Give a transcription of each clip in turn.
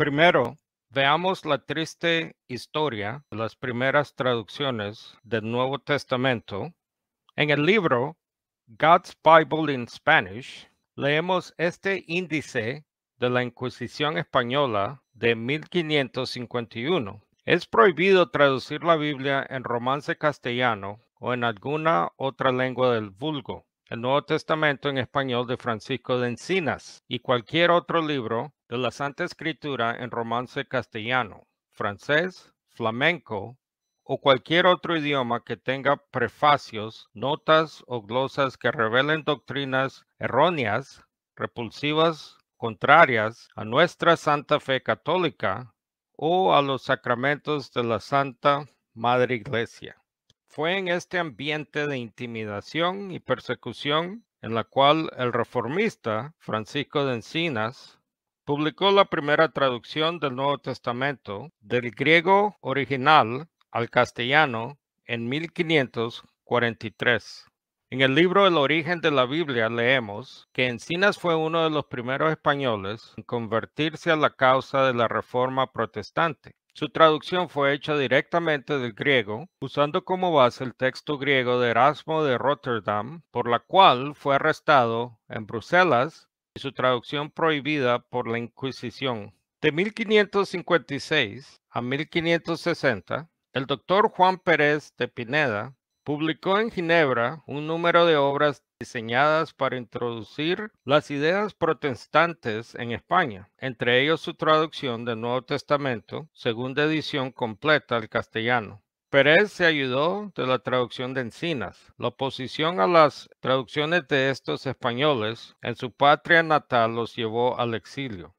Primero, veamos la triste historia de las primeras traducciones del Nuevo Testamento. En el libro God's Bible in Spanish, leemos este índice de la Inquisición Española de 1551. Es prohibido traducir la Biblia en romance castellano o en alguna otra lengua del vulgo el Nuevo Testamento en español de Francisco de Encinas y cualquier otro libro de la Santa Escritura en romance castellano, francés, flamenco o cualquier otro idioma que tenga prefacios, notas o glosas que revelen doctrinas erróneas, repulsivas, contrarias a nuestra Santa Fe Católica o a los sacramentos de la Santa Madre Iglesia. Fue en este ambiente de intimidación y persecución en la cual el reformista Francisco de Encinas publicó la primera traducción del Nuevo Testamento del griego original al castellano en 1543. En el libro El origen de la Biblia leemos que Encinas fue uno de los primeros españoles en convertirse a la causa de la Reforma Protestante. Su traducción fue hecha directamente del griego, usando como base el texto griego de Erasmo de Rotterdam, por la cual fue arrestado en Bruselas y su traducción prohibida por la Inquisición. De 1556 a 1560, el doctor Juan Pérez de Pineda publicó en Ginebra un número de obras diseñadas para introducir las ideas protestantes en España, entre ellos su traducción del Nuevo Testamento, segunda edición completa al castellano. Pérez se ayudó de la traducción de Encinas. La oposición a las traducciones de estos españoles en su patria natal los llevó al exilio.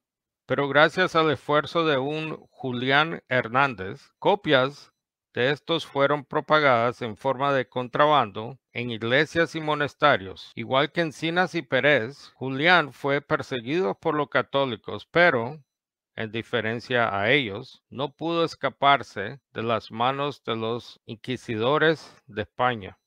Pero gracias al esfuerzo de un Julián Hernández, copias de estos fueron propagadas en forma de contrabando en iglesias y monasterios. Igual que Encinas y Pérez, Julián fue perseguido por los católicos, pero, en diferencia a ellos, no pudo escaparse de las manos de los inquisidores de España.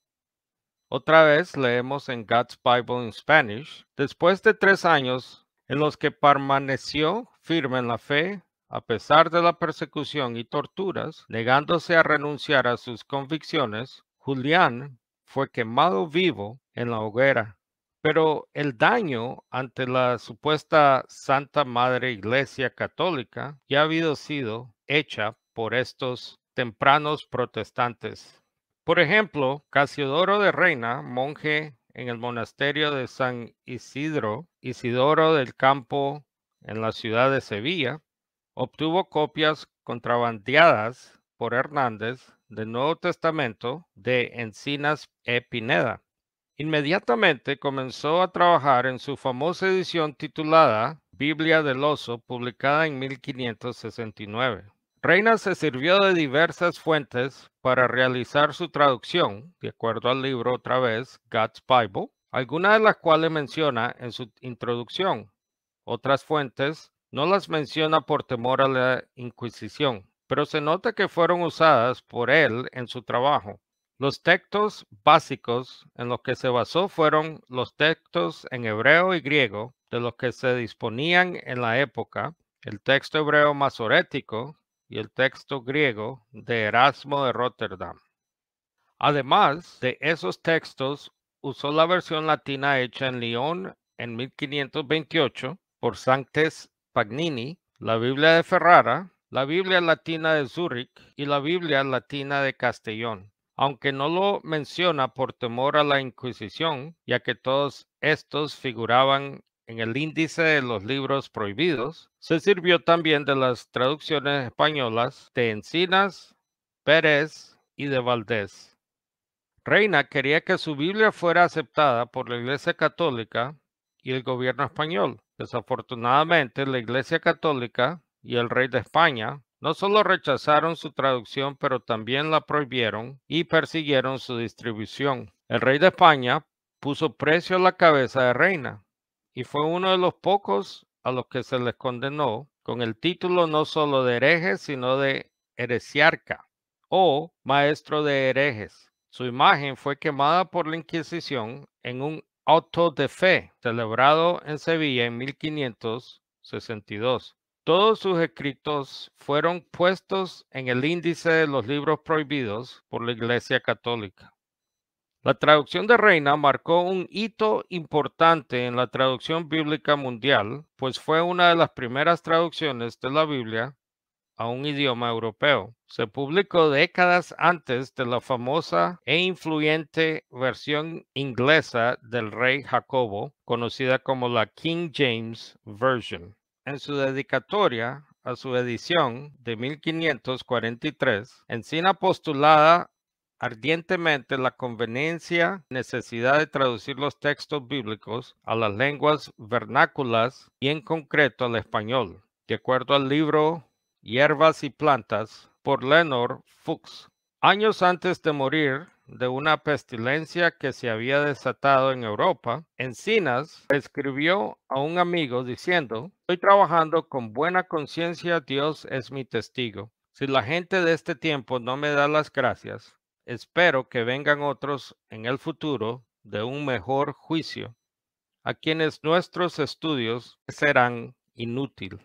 Otra vez leemos en God's Bible in Spanish, después de tres años en los que permaneció firme en la fe, a pesar de la persecución y torturas, negándose a renunciar a sus convicciones, Julián fue quemado vivo en la hoguera. Pero el daño ante la supuesta Santa Madre Iglesia Católica ya había sido hecha por estos tempranos protestantes. Por ejemplo, Casiodoro de Reina, monje en el monasterio de San Isidro, Isidoro del Campo en la ciudad de Sevilla, obtuvo copias contrabandeadas por Hernández del Nuevo Testamento de Encinas e Pineda. Inmediatamente comenzó a trabajar en su famosa edición titulada Biblia del Oso, publicada en 1569. Reina se sirvió de diversas fuentes para realizar su traducción, de acuerdo al libro otra vez, God's Bible, algunas de las cuales menciona en su introducción. Otras fuentes no las menciona por temor a la Inquisición, pero se nota que fueron usadas por él en su trabajo. Los textos básicos en los que se basó fueron los textos en hebreo y griego de los que se disponían en la época, el texto hebreo masorético y el texto griego de Erasmo de Rotterdam. Además de esos textos, usó la versión latina hecha en Lyon en 1528 por Sanctes la Biblia de Ferrara, la Biblia Latina de Zúrich y la Biblia Latina de Castellón, aunque no lo menciona por temor a la Inquisición, ya que todos estos figuraban en el índice de los libros prohibidos, se sirvió también de las traducciones españolas de Encinas, Pérez y de Valdés. Reina quería que su Biblia fuera aceptada por la Iglesia Católica el gobierno español. Desafortunadamente, la Iglesia Católica y el rey de España no solo rechazaron su traducción, pero también la prohibieron y persiguieron su distribución. El rey de España puso precio a la cabeza de reina y fue uno de los pocos a los que se les condenó con el título no sólo de hereje, sino de heresiarca o maestro de herejes. Su imagen fue quemada por la Inquisición en un auto de fe, celebrado en Sevilla en 1562. Todos sus escritos fueron puestos en el índice de los libros prohibidos por la Iglesia Católica. La traducción de Reina marcó un hito importante en la traducción bíblica mundial, pues fue una de las primeras traducciones de la Biblia a un idioma europeo. Se publicó décadas antes de la famosa e influyente versión inglesa del rey Jacobo, conocida como la King James Version. En su dedicatoria a su edición de 1543, Encina postulada ardientemente la conveniencia, necesidad de traducir los textos bíblicos a las lenguas vernáculas y en concreto al español. De acuerdo al libro Hierbas y Plantas por Lenor Fuchs. Años antes de morir de una pestilencia que se había desatado en Europa, Encinas escribió a un amigo diciendo, estoy trabajando con buena conciencia, Dios es mi testigo. Si la gente de este tiempo no me da las gracias, espero que vengan otros en el futuro de un mejor juicio, a quienes nuestros estudios serán inútil.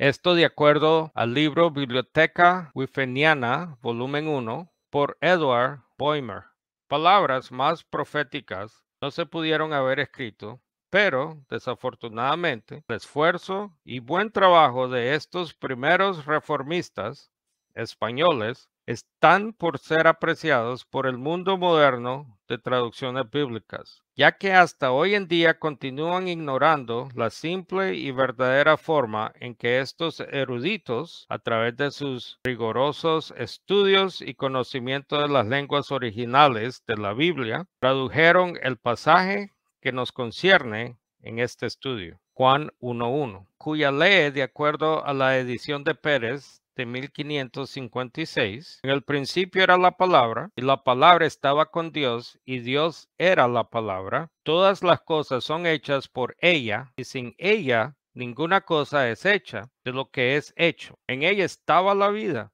Esto de acuerdo al libro Biblioteca Wifeniana, volumen 1, por Edward Boimer. Palabras más proféticas no se pudieron haber escrito, pero desafortunadamente el esfuerzo y buen trabajo de estos primeros reformistas españoles están por ser apreciados por el mundo moderno de traducciones bíblicas, ya que hasta hoy en día continúan ignorando la simple y verdadera forma en que estos eruditos, a través de sus rigurosos estudios y conocimiento de las lenguas originales de la Biblia, tradujeron el pasaje que nos concierne en este estudio, Juan 1.1, cuya ley, de acuerdo a la edición de Pérez, 1556 En el principio era la palabra y la palabra estaba con Dios y Dios era la palabra. Todas las cosas son hechas por ella y sin ella ninguna cosa es hecha de lo que es hecho. En ella estaba la vida.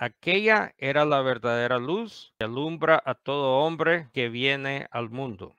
Aquella era la verdadera luz que alumbra a todo hombre que viene al mundo.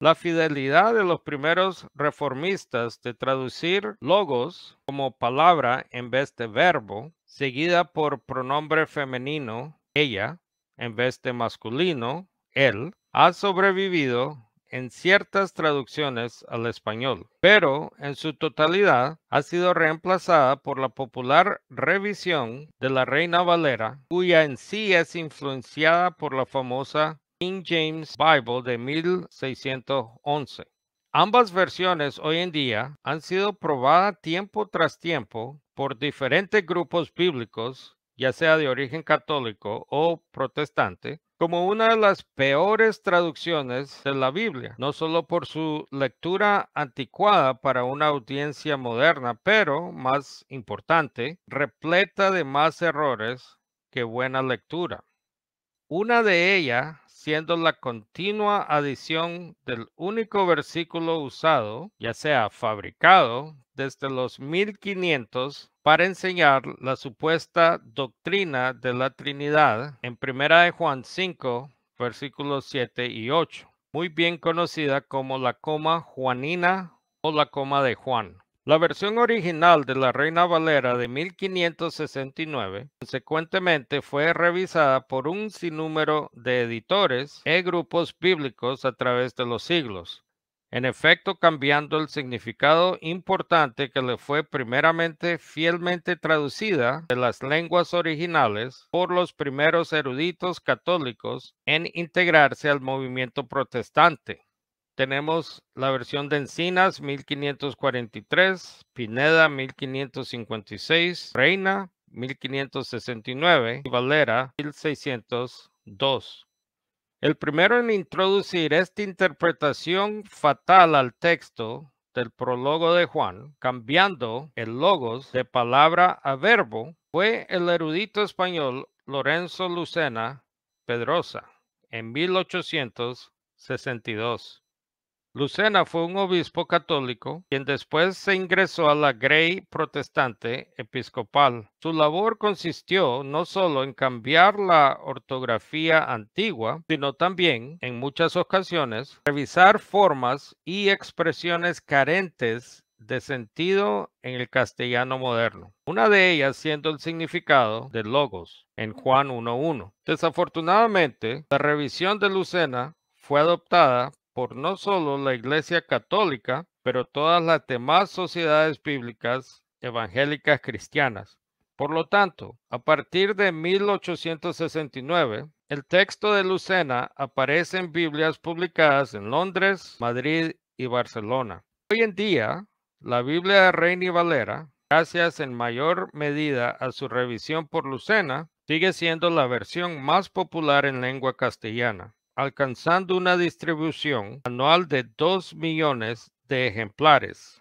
La fidelidad de los primeros reformistas de traducir logos como palabra en vez de verbo, seguida por pronombre femenino, ella, en vez de masculino, él, ha sobrevivido en ciertas traducciones al español, pero en su totalidad ha sido reemplazada por la popular revisión de la Reina Valera, cuya en sí es influenciada por la famosa King James Bible de 1611. Ambas versiones hoy en día han sido probadas tiempo tras tiempo por diferentes grupos bíblicos, ya sea de origen católico o protestante, como una de las peores traducciones de la Biblia, no solo por su lectura anticuada para una audiencia moderna, pero más importante, repleta de más errores que buena lectura. Una de ellas la continua adición del único versículo usado, ya sea fabricado desde los 1500 para enseñar la supuesta doctrina de la Trinidad en 1 Juan 5, versículos 7 y 8, muy bien conocida como la coma juanina o la coma de Juan. La versión original de la Reina Valera de 1569 consecuentemente fue revisada por un sinnúmero de editores e grupos bíblicos a través de los siglos, en efecto cambiando el significado importante que le fue primeramente fielmente traducida de las lenguas originales por los primeros eruditos católicos en integrarse al movimiento protestante tenemos la versión de Encinas 1543, Pineda 1556, Reina 1569 y Valera 1602. El primero en introducir esta interpretación fatal al texto del prólogo de Juan, cambiando el logos de palabra a verbo, fue el erudito español Lorenzo Lucena Pedrosa en 1862. Lucena fue un obispo católico, quien después se ingresó a la Grey protestante episcopal. Su labor consistió no solo en cambiar la ortografía antigua, sino también, en muchas ocasiones, revisar formas y expresiones carentes de sentido en el castellano moderno, una de ellas siendo el significado de logos en Juan 1.1. Desafortunadamente, la revisión de Lucena fue adoptada por no solo la Iglesia Católica, pero todas las demás sociedades bíblicas evangélicas cristianas. Por lo tanto, a partir de 1869, el texto de Lucena aparece en Biblias publicadas en Londres, Madrid y Barcelona. Hoy en día, la Biblia de Reina Valera, gracias en mayor medida a su revisión por Lucena, sigue siendo la versión más popular en lengua castellana alcanzando una distribución anual de 2 millones de ejemplares.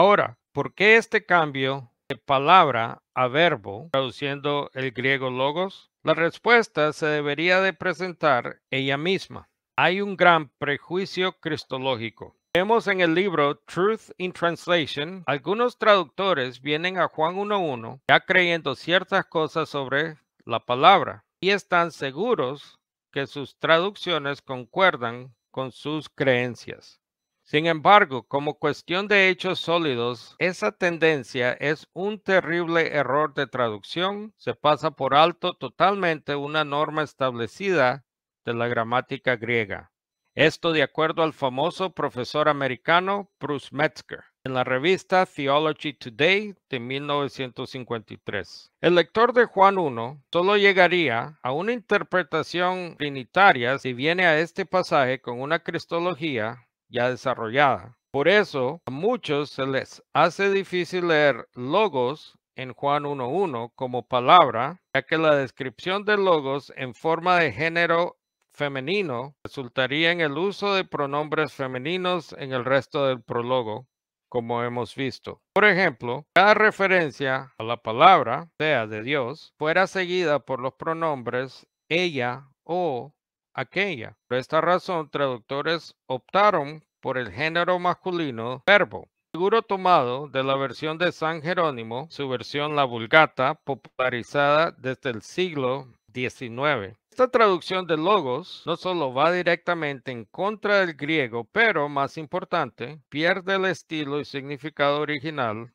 Ahora, ¿por qué este cambio de palabra a verbo, traduciendo el griego logos? La respuesta se debería de presentar ella misma. Hay un gran prejuicio cristológico. Vemos en el libro Truth in Translation, algunos traductores vienen a Juan 1.1 ya creyendo ciertas cosas sobre la palabra y están seguros que sus traducciones concuerdan con sus creencias. Sin embargo, como cuestión de hechos sólidos, esa tendencia es un terrible error de traducción. Se pasa por alto totalmente una norma establecida de la gramática griega. Esto de acuerdo al famoso profesor americano Bruce Metzger en la revista Theology Today de 1953. El lector de Juan 1 solo llegaría a una interpretación trinitaria si viene a este pasaje con una cristología ya desarrollada. Por eso, a muchos se les hace difícil leer logos en Juan 1.1 como palabra, ya que la descripción de logos en forma de género femenino resultaría en el uso de pronombres femeninos en el resto del prólogo, como hemos visto. Por ejemplo, cada referencia a la palabra, sea de Dios, fuera seguida por los pronombres ella o aquella. Por esta razón, traductores optaron por el género masculino verbo. Seguro tomado de la versión de San Jerónimo, su versión La Vulgata, popularizada desde el siglo 19. Esta traducción de logos no solo va directamente en contra del griego, pero más importante, pierde el estilo y significado original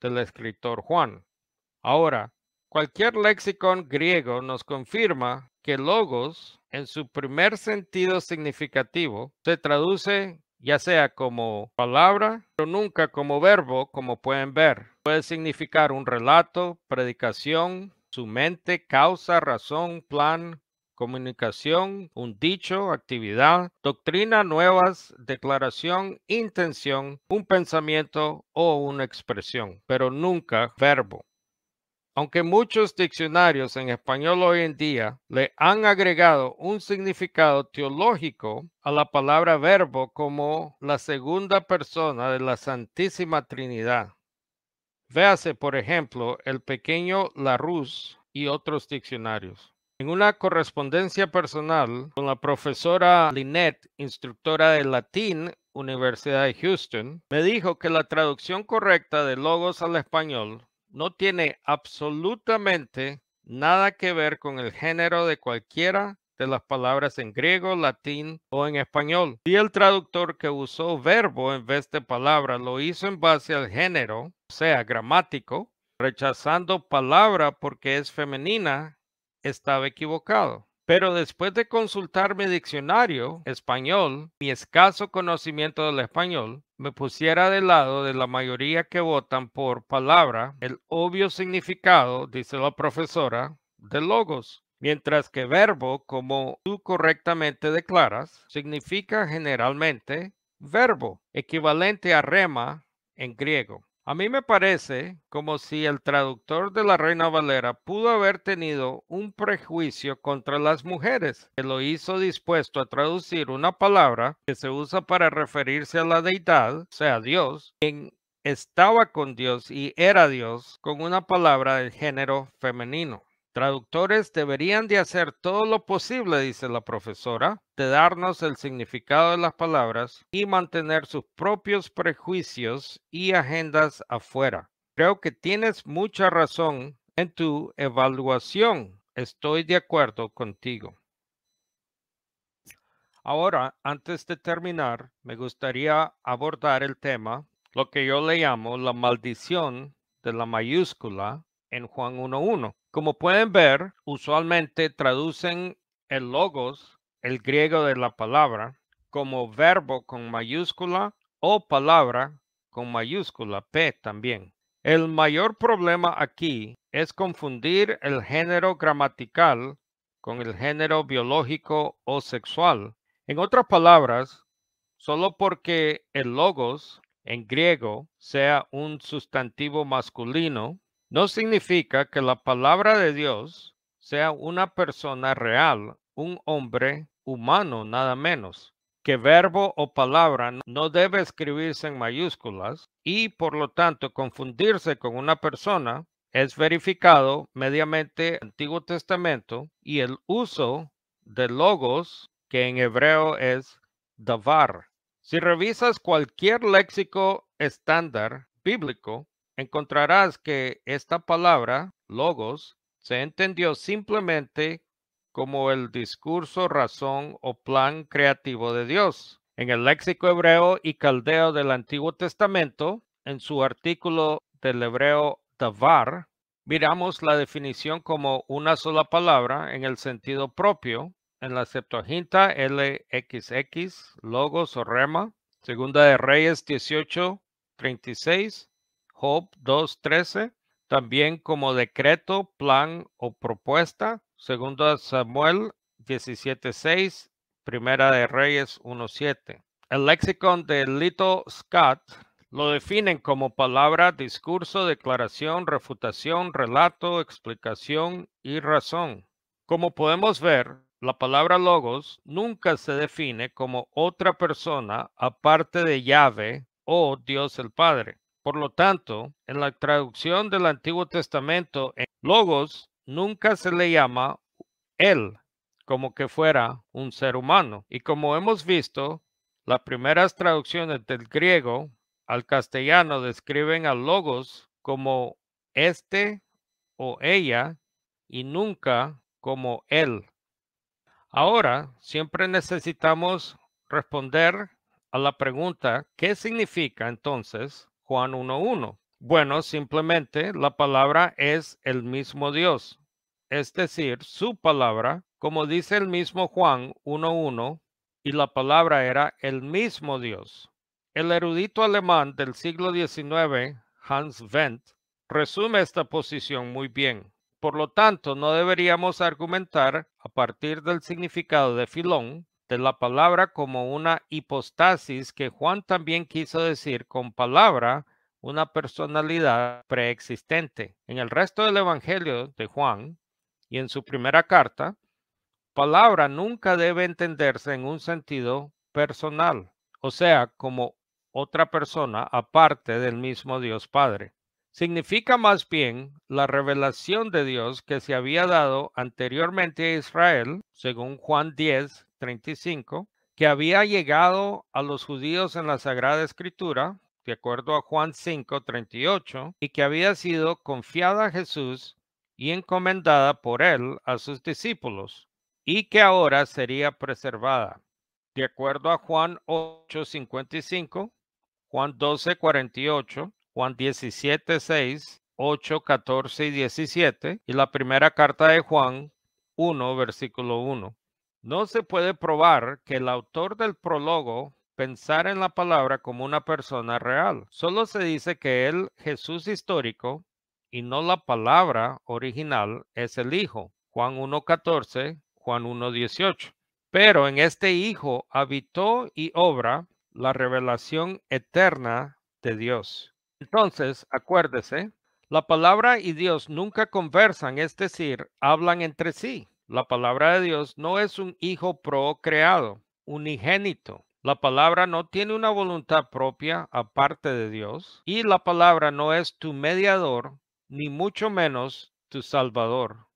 del escritor Juan. Ahora, cualquier lexicon griego nos confirma que logos, en su primer sentido significativo, se traduce ya sea como palabra, pero nunca como verbo, como pueden ver. Puede significar un relato, predicación, su mente, causa, razón, plan, comunicación, un dicho, actividad, doctrina nuevas, declaración, intención, un pensamiento o una expresión, pero nunca verbo. Aunque muchos diccionarios en español hoy en día le han agregado un significado teológico a la palabra verbo como la segunda persona de la Santísima Trinidad, Véase, por ejemplo, el pequeño Larousse y otros diccionarios. En una correspondencia personal con la profesora Lynette, instructora de latín, Universidad de Houston, me dijo que la traducción correcta de logos al español no tiene absolutamente nada que ver con el género de cualquiera de las palabras en griego, latín o en español. Y el traductor que usó verbo en vez de palabra lo hizo en base al género, o sea, gramático, rechazando palabra porque es femenina, estaba equivocado. Pero después de consultar mi diccionario español, mi escaso conocimiento del español, me pusiera de lado de la mayoría que votan por palabra el obvio significado, dice la profesora, de logos. Mientras que verbo, como tú correctamente declaras, significa generalmente verbo, equivalente a rema en griego. A mí me parece como si el traductor de la Reina Valera pudo haber tenido un prejuicio contra las mujeres, que lo hizo dispuesto a traducir una palabra que se usa para referirse a la deidad, o sea, Dios, en estaba con Dios y era Dios con una palabra del género femenino. Traductores deberían de hacer todo lo posible, dice la profesora, de darnos el significado de las palabras y mantener sus propios prejuicios y agendas afuera. Creo que tienes mucha razón en tu evaluación. Estoy de acuerdo contigo. Ahora, antes de terminar, me gustaría abordar el tema, lo que yo le llamo la maldición de la mayúscula en Juan 1.1. Como pueden ver, usualmente traducen el logos, el griego de la palabra, como verbo con mayúscula o palabra con mayúscula P también. El mayor problema aquí es confundir el género gramatical con el género biológico o sexual. En otras palabras, solo porque el logos en griego sea un sustantivo masculino, no significa que la palabra de Dios sea una persona real, un hombre humano nada menos, que verbo o palabra no debe escribirse en mayúsculas y por lo tanto confundirse con una persona es verificado mediante el Antiguo Testamento y el uso de logos que en hebreo es davar. Si revisas cualquier léxico estándar bíblico, encontrarás que esta palabra, logos, se entendió simplemente como el discurso, razón o plan creativo de Dios. En el léxico hebreo y caldeo del Antiguo Testamento, en su artículo del hebreo Tavar, miramos la definición como una sola palabra en el sentido propio. En la Septuaginta LXX, logos o rema, segunda de Reyes 1836, Job 2.13, también como decreto, plan o propuesta, segundo Samuel 17.6, primera de Reyes 1.7. El lexicon de Little Scott lo definen como palabra, discurso, declaración, refutación, relato, explicación y razón. Como podemos ver, la palabra logos nunca se define como otra persona aparte de llave o Dios el Padre. Por lo tanto, en la traducción del Antiguo Testamento, en Logos nunca se le llama él, como que fuera un ser humano. Y como hemos visto, las primeras traducciones del griego al castellano describen a Logos como este o ella y nunca como él. Ahora, siempre necesitamos responder a la pregunta, ¿qué significa entonces Juan 1.1. Bueno, simplemente la palabra es el mismo Dios, es decir, su palabra, como dice el mismo Juan 1.1, y la palabra era el mismo Dios. El erudito alemán del siglo XIX, Hans Wendt, resume esta posición muy bien. Por lo tanto, no deberíamos argumentar a partir del significado de Filón, de la palabra como una hipostasis que Juan también quiso decir con palabra una personalidad preexistente. En el resto del Evangelio de Juan y en su primera carta, palabra nunca debe entenderse en un sentido personal, o sea, como otra persona aparte del mismo Dios Padre significa más bien la revelación de Dios que se había dado anteriormente a Israel, según Juan 10, que había llegado a los judíos en la Sagrada Escritura, de acuerdo a Juan 5, y que había sido confiada a Jesús y encomendada por él a sus discípulos, y que ahora sería preservada, de acuerdo a Juan 8.55, Juan 12, Juan 17, 6, 8, 14 y 17 y la primera carta de Juan 1, versículo 1. No se puede probar que el autor del prólogo pensara en la palabra como una persona real. Solo se dice que él, Jesús histórico, y no la palabra original, es el Hijo. Juan 1, 14. Juan 1, 18. Pero en este Hijo habitó y obra la revelación eterna de Dios. Entonces, acuérdese, la palabra y Dios nunca conversan, es decir, hablan entre sí. La palabra de Dios no es un hijo procreado, unigénito. La palabra no tiene una voluntad propia aparte de Dios y la palabra no es tu mediador, ni mucho menos tu salvador.